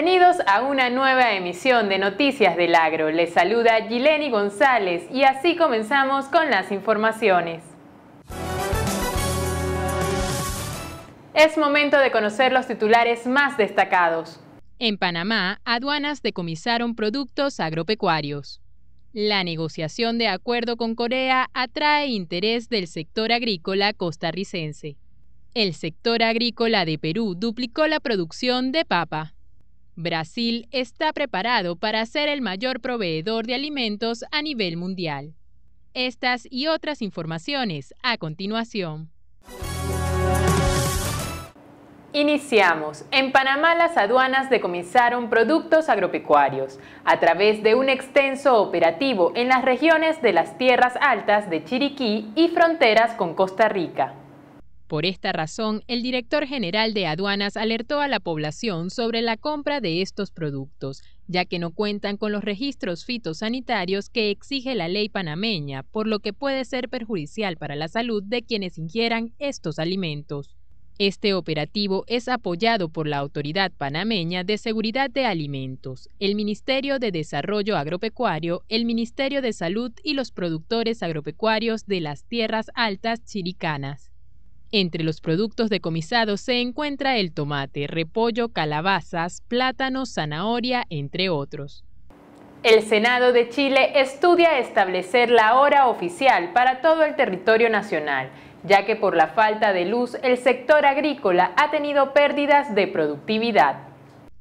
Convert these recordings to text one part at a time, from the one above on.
Bienvenidos a una nueva emisión de Noticias del Agro. Les saluda Gileni González y así comenzamos con las informaciones. Es momento de conocer los titulares más destacados. En Panamá, aduanas decomisaron productos agropecuarios. La negociación de acuerdo con Corea atrae interés del sector agrícola costarricense. El sector agrícola de Perú duplicó la producción de papa. Brasil está preparado para ser el mayor proveedor de alimentos a nivel mundial. Estas y otras informaciones a continuación. Iniciamos. En Panamá las aduanas decomisaron productos agropecuarios a través de un extenso operativo en las regiones de las tierras altas de Chiriquí y fronteras con Costa Rica. Por esta razón, el director general de aduanas alertó a la población sobre la compra de estos productos, ya que no cuentan con los registros fitosanitarios que exige la ley panameña, por lo que puede ser perjudicial para la salud de quienes ingieran estos alimentos. Este operativo es apoyado por la Autoridad Panameña de Seguridad de Alimentos, el Ministerio de Desarrollo Agropecuario, el Ministerio de Salud y los productores agropecuarios de las tierras altas chiricanas. Entre los productos decomisados se encuentra el tomate, repollo, calabazas, plátano, zanahoria, entre otros. El Senado de Chile estudia establecer la hora oficial para todo el territorio nacional, ya que por la falta de luz el sector agrícola ha tenido pérdidas de productividad.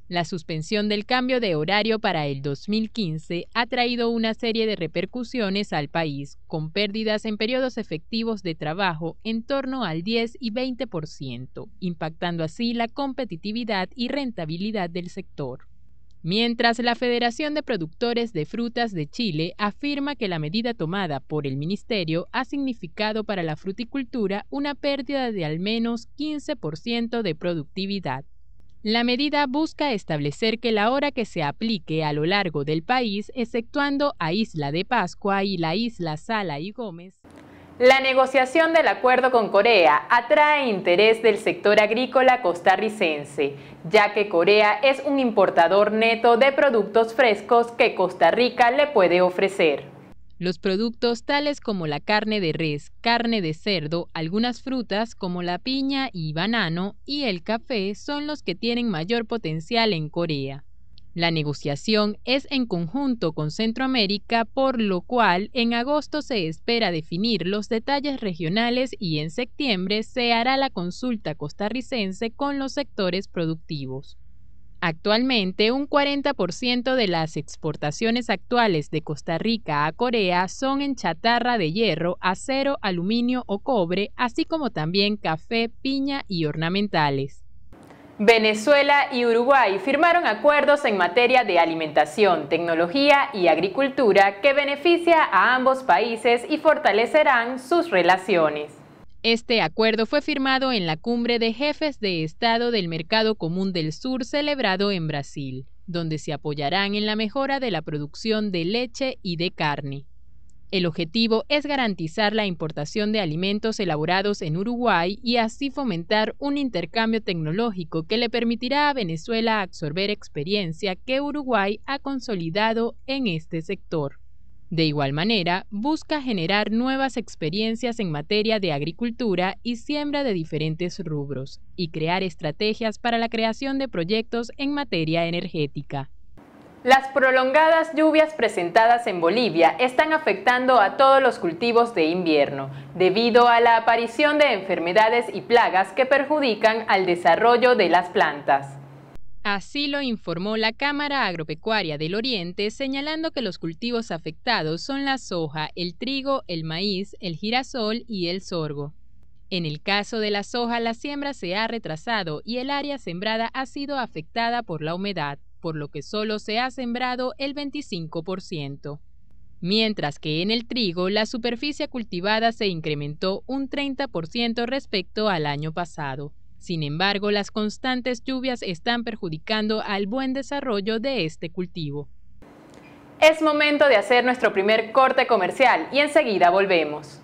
La suspensión del cambio de horario para el 2015 ha traído una serie de repercusiones al país, con pérdidas en periodos efectivos de trabajo en torno al 10 y 20%, impactando así la competitividad y rentabilidad del sector. Mientras la Federación de Productores de Frutas de Chile afirma que la medida tomada por el Ministerio ha significado para la fruticultura una pérdida de al menos 15% de productividad, la medida busca establecer que la hora que se aplique a lo largo del país, exceptuando a Isla de Pascua y la Isla Sala y Gómez. La negociación del acuerdo con Corea atrae interés del sector agrícola costarricense, ya que Corea es un importador neto de productos frescos que Costa Rica le puede ofrecer. Los productos tales como la carne de res, carne de cerdo, algunas frutas como la piña y banano y el café son los que tienen mayor potencial en Corea. La negociación es en conjunto con Centroamérica, por lo cual en agosto se espera definir los detalles regionales y en septiembre se hará la consulta costarricense con los sectores productivos. Actualmente, un 40% de las exportaciones actuales de Costa Rica a Corea son en chatarra de hierro, acero, aluminio o cobre, así como también café, piña y ornamentales. Venezuela y Uruguay firmaron acuerdos en materia de alimentación, tecnología y agricultura que beneficia a ambos países y fortalecerán sus relaciones. Este acuerdo fue firmado en la cumbre de jefes de Estado del Mercado Común del Sur celebrado en Brasil, donde se apoyarán en la mejora de la producción de leche y de carne. El objetivo es garantizar la importación de alimentos elaborados en Uruguay y así fomentar un intercambio tecnológico que le permitirá a Venezuela absorber experiencia que Uruguay ha consolidado en este sector. De igual manera, busca generar nuevas experiencias en materia de agricultura y siembra de diferentes rubros, y crear estrategias para la creación de proyectos en materia energética. Las prolongadas lluvias presentadas en Bolivia están afectando a todos los cultivos de invierno, debido a la aparición de enfermedades y plagas que perjudican al desarrollo de las plantas. Así lo informó la Cámara Agropecuaria del Oriente, señalando que los cultivos afectados son la soja, el trigo, el maíz, el girasol y el sorgo. En el caso de la soja, la siembra se ha retrasado y el área sembrada ha sido afectada por la humedad, por lo que solo se ha sembrado el 25%. Mientras que en el trigo, la superficie cultivada se incrementó un 30% respecto al año pasado. Sin embargo, las constantes lluvias están perjudicando al buen desarrollo de este cultivo. Es momento de hacer nuestro primer corte comercial y enseguida volvemos.